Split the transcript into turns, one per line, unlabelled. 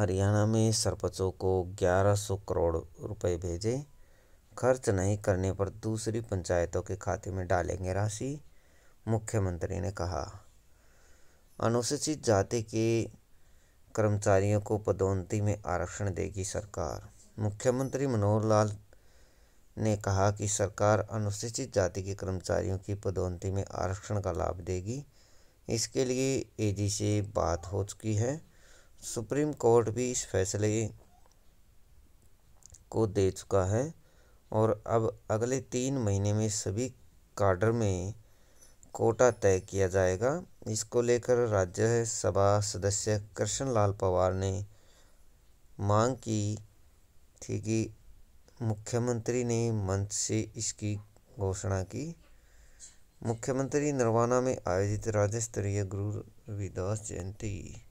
हरियाणा में सरपंचों को ग्यारह सौ करोड़ रुपए भेजे खर्च नहीं करने पर दूसरी पंचायतों के खाते में डालेंगे राशि मुख्यमंत्री ने कहा अनुसूचित जाति के कर्मचारियों को पदोन्नति में आरक्षण देगी सरकार मुख्यमंत्री मनोहर लाल ने कहा कि सरकार अनुसूचित जाति के कर्मचारियों की पदोन्नति में आरक्षण का लाभ देगी इसके लिए एजी से बात हो चुकी है सुप्रीम कोर्ट भी इस फैसले को दे चुका है और अब अगले तीन महीने में सभी काडर में कोटा तय किया जाएगा इसको लेकर राज्यसभा सदस्य कृष्ण लाल पवार ने मांग की थी कि मुख्यमंत्री ने मंच से इसकी घोषणा की मुख्यमंत्री नरवाना में आयोजित राज्य स्तरीय गुरु रविदास जयंती